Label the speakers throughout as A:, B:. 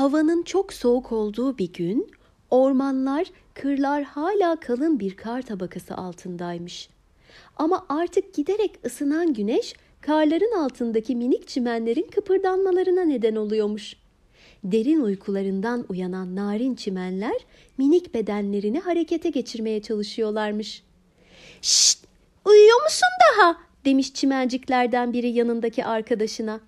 A: Havanın çok soğuk olduğu bir gün ormanlar, kırlar hala kalın bir kar tabakası altındaymış. Ama artık giderek ısınan güneş karların altındaki minik çimenlerin kıpırdanmalarına neden oluyormuş. Derin uykularından uyanan narin çimenler minik bedenlerini harekete geçirmeye çalışıyorlarmış. Şşt! Uyuyor musun daha? demiş çimenciklerden biri yanındaki arkadaşına.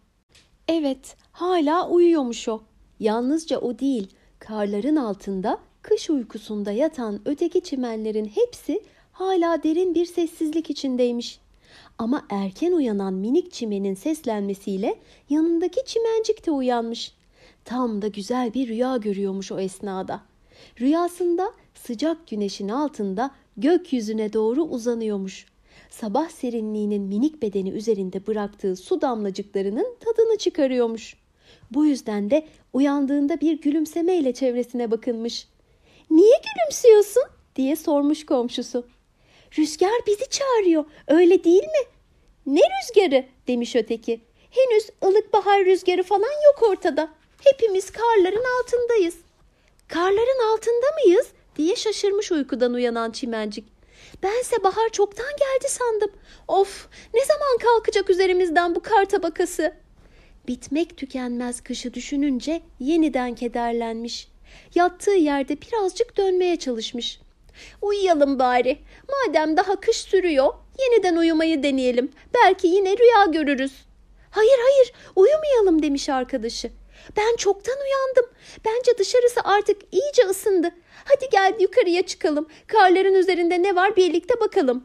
A: Evet, hala uyuyormuş o. Yalnızca o değil, karların altında kış uykusunda yatan öteki çimenlerin hepsi hala derin bir sessizlik içindeymiş. Ama erken uyanan minik çimenin seslenmesiyle yanındaki çimencik de uyanmış. Tam da güzel bir rüya görüyormuş o esnada. Rüyasında sıcak güneşin altında gökyüzüne doğru uzanıyormuş. Sabah serinliğinin minik bedeni üzerinde bıraktığı su damlacıklarının tadını çıkarıyormuş.'' Bu yüzden de uyandığında bir gülümsemeyle çevresine bakınmış. Niye gülümsüyorsun diye sormuş komşusu. Rüzgar bizi çağırıyor öyle değil mi? Ne rüzgarı demiş öteki. Henüz ılık bahar rüzgarı falan yok ortada. Hepimiz karların altındayız. Karların altında mıyız diye şaşırmış uykudan uyanan çimencik. Bense bahar çoktan geldi sandım. Of ne zaman kalkacak üzerimizden bu kar tabakası.'' bitmek tükenmez kışı düşününce yeniden kederlenmiş. Yattığı yerde birazcık dönmeye çalışmış. Uyuyalım bari. Madem daha kış sürüyor, yeniden uyumayı deneyelim. Belki yine rüya görürüz. Hayır hayır, uyumayalım demiş arkadaşı. Ben çoktan uyandım. Bence dışarısı artık iyice ısındı. Hadi gel yukarıya çıkalım. Karların üzerinde ne var birlikte bakalım.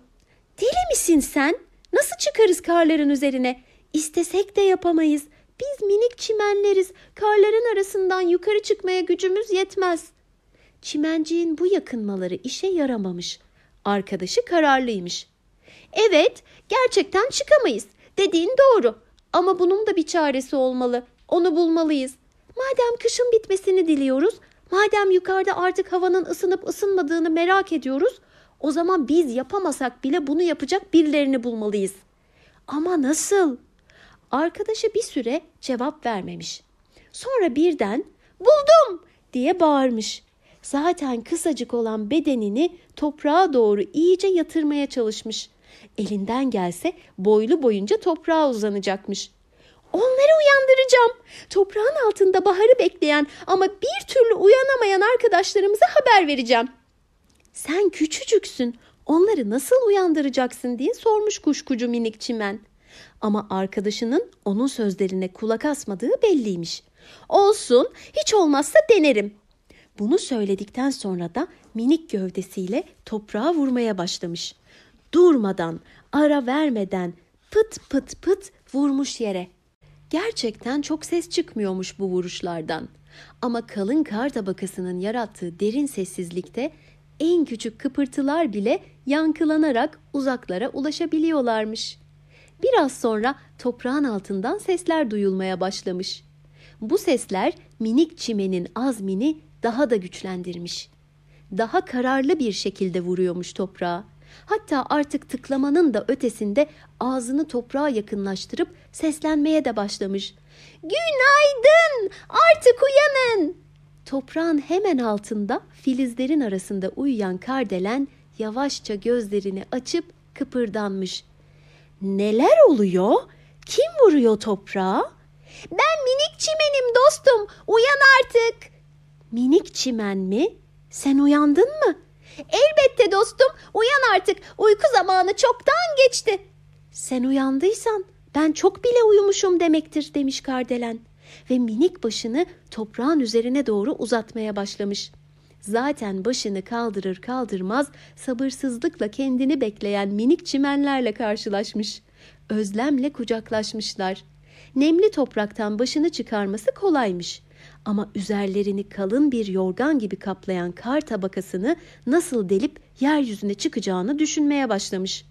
A: Deli misin sen? Nasıl çıkarız karların üzerine? İstesek de yapamayız. Biz minik çimenleriz. Karların arasından yukarı çıkmaya gücümüz yetmez. Çimenciğin bu yakınmaları işe yaramamış. Arkadaşı kararlıymış. Evet, gerçekten çıkamayız. Dediğin doğru. Ama bunun da bir çaresi olmalı. Onu bulmalıyız. Madem kışın bitmesini diliyoruz, madem yukarıda artık havanın ısınıp ısınmadığını merak ediyoruz, o zaman biz yapamasak bile bunu yapacak birilerini bulmalıyız. Ama nasıl?'' Arkadaşı bir süre cevap vermemiş. Sonra birden buldum diye bağırmış. Zaten kısacık olan bedenini toprağa doğru iyice yatırmaya çalışmış. Elinden gelse boylu boyunca toprağa uzanacakmış. Onları uyandıracağım. Toprağın altında baharı bekleyen ama bir türlü uyanamayan arkadaşlarımıza haber vereceğim. Sen küçücüksün. Onları nasıl uyandıracaksın diye sormuş kuşkucu minik çimen. Ama arkadaşının onun sözlerine kulak asmadığı belliymiş. Olsun, hiç olmazsa denerim. Bunu söyledikten sonra da minik gövdesiyle toprağa vurmaya başlamış. Durmadan, ara vermeden pıt pıt pıt vurmuş yere. Gerçekten çok ses çıkmıyormuş bu vuruşlardan. Ama kalın kar tabakasının yarattığı derin sessizlikte en küçük kıpırtılar bile yankılanarak uzaklara ulaşabiliyorlarmış.'' Biraz sonra toprağın altından sesler duyulmaya başlamış. Bu sesler minik çimenin azmini daha da güçlendirmiş. Daha kararlı bir şekilde vuruyormuş toprağa. Hatta artık tıklamanın da ötesinde ağzını toprağa yakınlaştırıp seslenmeye de başlamış. Günaydın! Artık uyanın! Toprağın hemen altında filizlerin arasında uyuyan kardelen yavaşça gözlerini açıp kıpırdanmış. Neler oluyor? Kim vuruyor toprağa? Ben minik çimenim dostum. Uyan artık. Minik çimen mi? Sen uyandın mı? Elbette dostum. Uyan artık. Uyku zamanı çoktan geçti. Sen uyandıysan ben çok bile uyumuşum demektir demiş kardelen ve minik başını toprağın üzerine doğru uzatmaya başlamış zaten başını kaldırır kaldırmaz sabırsızlıkla kendini bekleyen minik çimenlerle karşılaşmış. Özlemle kucaklaşmışlar. Nemli topraktan başını çıkarması kolaymış. Ama üzerlerini kalın bir yorgan gibi kaplayan kar tabakasını nasıl delip yeryüzüne çıkacağını düşünmeye başlamış.''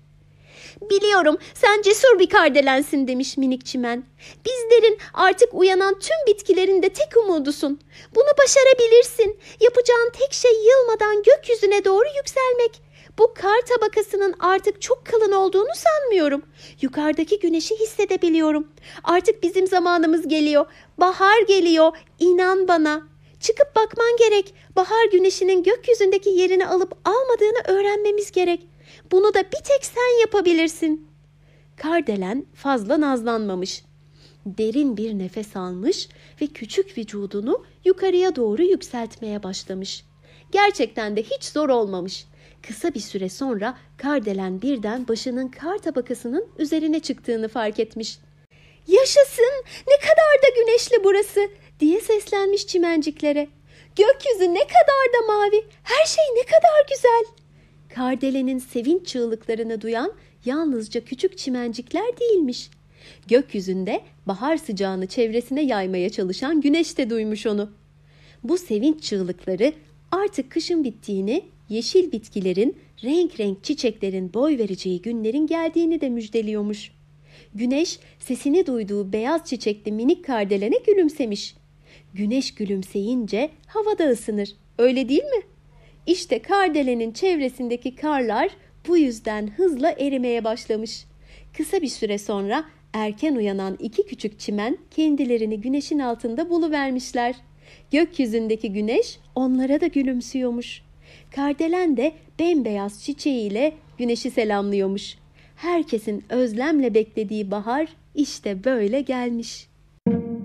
A: Biliyorum sen cesur bir kardelensin demiş minik çimen. Bizlerin artık uyanan tüm bitkilerin de tek umudusun. Bunu başarabilirsin. Yapacağın tek şey yılmadan gökyüzüne doğru yükselmek. Bu kar tabakasının artık çok kalın olduğunu sanmıyorum. Yukarıdaki güneşi hissedebiliyorum. Artık bizim zamanımız geliyor. Bahar geliyor. İnan bana.'' Çıkıp bakman gerek. Bahar güneşinin gökyüzündeki yerini alıp almadığını öğrenmemiz gerek. Bunu da bir tek sen yapabilirsin. Kardelen fazla nazlanmamış. Derin bir nefes almış ve küçük vücudunu yukarıya doğru yükseltmeye başlamış. Gerçekten de hiç zor olmamış. Kısa bir süre sonra kardelen birden başının kar tabakasının üzerine çıktığını fark etmiş. Yaşasın ne kadar da güneşli burası diye seslenmiş çimenciklere. Gökyüzü ne kadar da mavi, her şey ne kadar güzel.'' kardelenin sevinç çığlıklarını duyan yalnızca küçük çimencikler değilmiş. Gökyüzünde bahar sıcağını çevresine yaymaya çalışan güneş de duymuş onu. Bu sevinç çığlıkları artık kışın bittiğini, yeşil bitkilerin, renk renk çiçeklerin boy vereceği günlerin geldiğini de müjdeliyormuş. Güneş sesini duyduğu beyaz çiçekli minik kardelene gülümsemiş. Güneş gülümseyince hava da ısınır. Öyle değil mi?'' İşte Kardelen'in çevresindeki karlar bu yüzden hızla erimeye başlamış. Kısa bir süre sonra erken uyanan iki küçük çimen kendilerini güneşin altında buluvermişler. Gökyüzündeki güneş onlara da gülümsüyormuş. Kardelen de bembeyaz çiçeğiyle güneşi selamlıyormuş. Herkesin özlemle beklediği bahar işte böyle gelmiş.''